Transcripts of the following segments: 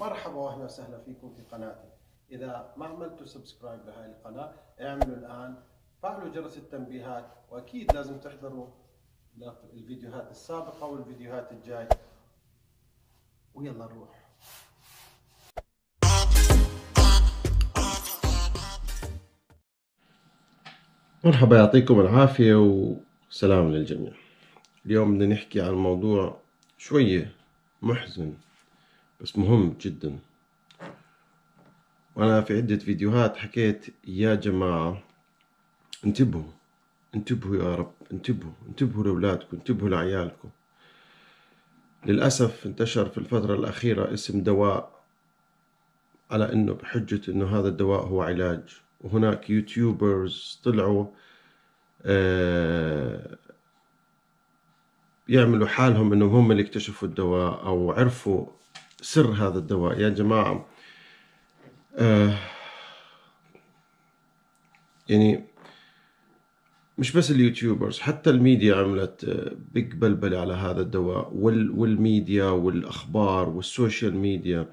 مرحبا واهلا وسهلا فيكم في قناتي اذا ما عملتوا سبسكرايب لهذه القناه اعملوا الان فعلوا جرس التنبيهات واكيد لازم تحضروا الفيديوهات السابقه والفيديوهات الجايه ويلا نروح مرحبا يعطيكم العافية وسلام للجميع اليوم بدنا نحكي عن موضوع شوية محزن بس مهم جدا وانا في عدة فيديوهات حكيت يا جماعة انتبهوا انتبهوا يا رب انتبهوا انتبهوا لأولادكم انتبهوا لعيالكم للأسف انتشر في الفترة الأخيرة اسم دواء على أنه بحجة أنه هذا الدواء هو علاج وهناك يوتيوبرز طلعوا آه يعملوا حالهم أنهم هم اللي اكتشفوا الدواء أو عرفوا سر هذا الدواء يا جماعة آه يعني مش بس اليوتيوبرز حتى الميديا عملت آه، بيج بلبلة على هذا الدواء وال والميديا والأخبار والسوشيال ميديا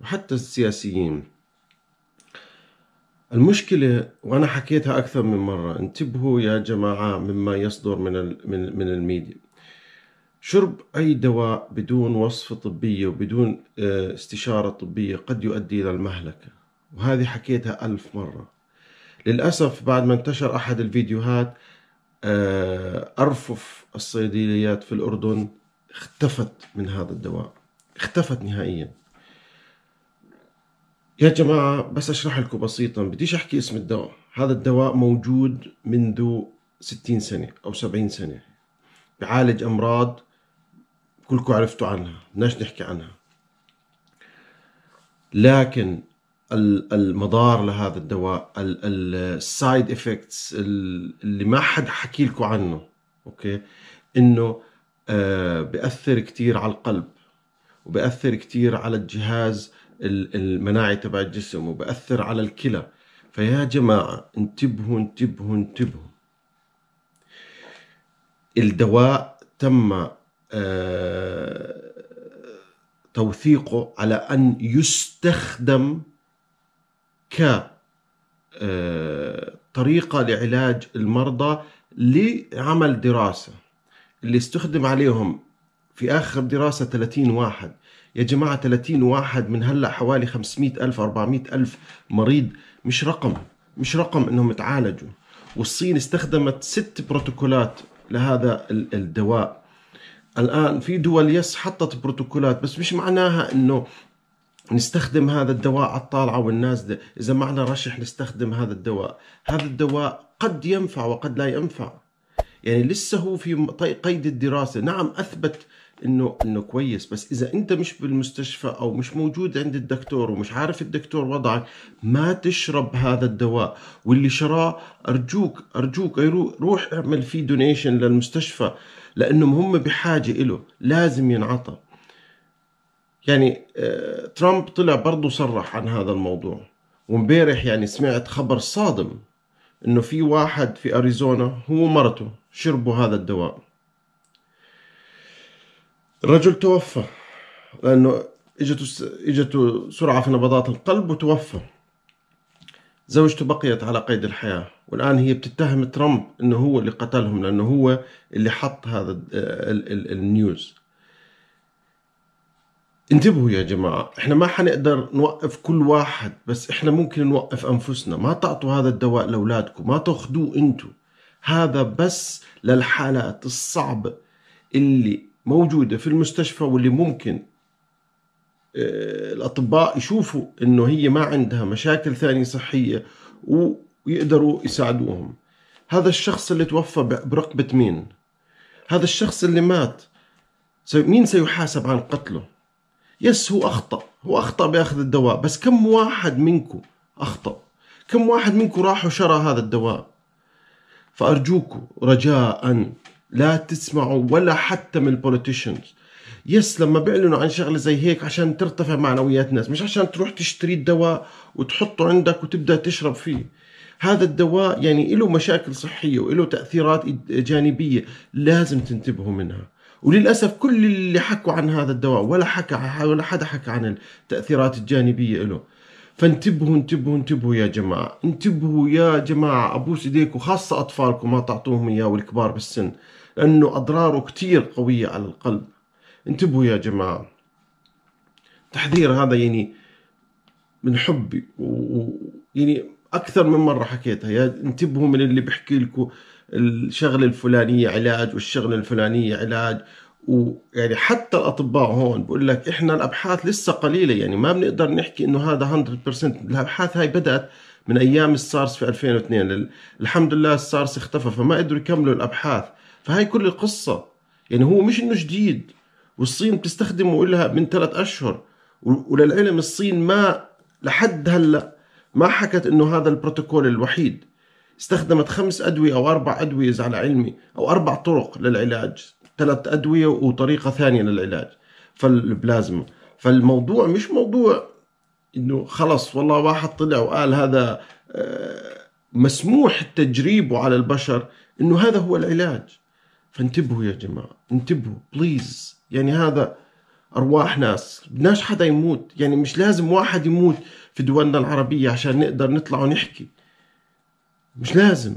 وحتى السياسيين المشكلة وأنا حكيتها أكثر من مرة انتبهوا يا جماعة مما يصدر من من الميديا شرب أي دواء بدون وصفة طبية وبدون آه، استشارة طبية قد يؤدي إلى المهلكة وهذه حكيتها ألف مرة للأسف بعد ما انتشر أحد الفيديوهات آه، أرفف الصيدليات في الأردن اختفت من هذا الدواء اختفت نهائيا يا جماعة بس أشرح لكم بسيطا بديش أحكي اسم الدواء هذا الدواء موجود منذ 60 سنة أو 70 سنة بعالج أمراض كلكم عرفتوا عنها بدناش نحكي عنها لكن المضار لهذا الدواء السايد افكتس اللي ما حد حكي لكم عنه اوكي انه آه، بياثر بأثر على القلب وبأثر كثير على الجهاز المناعي تبع الجسم وبأثر على الكلى فيا جماعة انتبهوا انتبهوا انتبهوا الدواء تم آه، توثيقه على أن يستخدم ك آه، طريقة لعلاج المرضى لعمل دراسة اللي استخدم عليهم في آخر دراسة 30 واحد يا جماعة 30 واحد من هلأ حوالي 500 ألف 400 ألف مريض مش رقم مش رقم أنهم يتعالجوا والصين استخدمت ست بروتوكولات لهذا الدواء الآن في دول يس حطت بروتوكولات بس مش معناها أنه نستخدم هذا الدواء على الطالعة والنازلة إذا معنا رشح نستخدم هذا الدواء هذا الدواء قد ينفع وقد لا ينفع يعني لسه هو في قيد الدراسه نعم اثبت انه انه كويس بس اذا انت مش بالمستشفى او مش موجود عند الدكتور ومش عارف الدكتور وضعك ما تشرب هذا الدواء واللي شراه ارجوك ارجوك روح اعمل فيه دونيشن للمستشفى لانهم هم بحاجه له لازم ينعطى يعني آه، ترامب طلع برضه صرح عن هذا الموضوع وامبارح يعني سمعت خبر صادم انه في واحد في اريزونا هو مرته شربوا هذا الدواء الرجل توفى لانه اجته اجته سرعه في نبضات القلب وتوفى زوجته بقيت على قيد الحياه والان هي بتتهم ترامب انه هو اللي قتلهم لانه هو اللي حط هذا النيوز انتبهوا يا جماعة احنا ما حنقدر نوقف كل واحد بس احنا ممكن نوقف انفسنا ما تعطوا هذا الدواء لاولادكم ما تاخذوه انتم هذا بس للحالات الصعبة اللي موجودة في المستشفى واللي ممكن آه، الأطباء يشوفوا أنه هي ما عندها مشاكل ثانية صحية ويقدروا يساعدوهم هذا الشخص اللي توفى برقبة مين هذا الشخص اللي مات مين سيحاسب عن قتله يس هو أخطأ هو أخطأ بأخذ الدواء بس كم واحد منكم أخطأ كم واحد منكم راح وشرى هذا الدواء فأرجوكم رجاء لا تسمعوا ولا حتى من البوليتيشنز يس لما بيعلنوا عن شغله زي هيك عشان ترتفع معنويات الناس مش عشان تروح تشتري الدواء وتحطه عندك وتبدا تشرب فيه هذا الدواء يعني له مشاكل صحيه وله تاثيرات جانبيه لازم تنتبهوا منها وللاسف كل اللي حكوا عن هذا الدواء ولا حكى ولا حدا حكى عن التاثيرات الجانبيه له فانتبهوا انتبهوا انتبهوا يا جماعة انتبهوا يا جماعة أبوس إيديكم خاصة أطفالكم ما تعطوهم إياه والكبار بالسن لأنه أضراره كتير قوية على القلب انتبهوا يا جماعة تحذير هذا يعني من حبي ويعني أكثر من مرة حكيتها يا انتبهوا من اللي بحكي لكم الشغلة الفلانية علاج والشغلة الفلانية علاج ويعني حتى الاطباء هون بقول لك احنا الابحاث لسه قليله يعني ما بنقدر نحكي انه هذا 100% الابحاث هاي بدات من ايام السارس في 2002 الحمد لله السارس اختفى فما قدروا يكملوا الابحاث فهي كل القصه يعني هو مش انه جديد والصين بتستخدمه لها من ثلاث اشهر وللعلم الصين ما لحد هلا ما حكت انه هذا البروتوكول الوحيد استخدمت خمس ادويه او اربع ادويه على علمي او اربع طرق للعلاج ثلاث أدوية وطريقة ثانية للعلاج فالبلازما فالموضوع مش موضوع انه خلص والله واحد طلع وقال هذا آه، مسموح تجريبه على البشر انه هذا هو العلاج فانتبهوا يا جماعه انتبهوا بليز يعني هذا ارواح ناس بدناش حدا يموت يعني مش لازم واحد يموت في دولنا العربيه عشان نقدر نطلع ونحكي مش لازم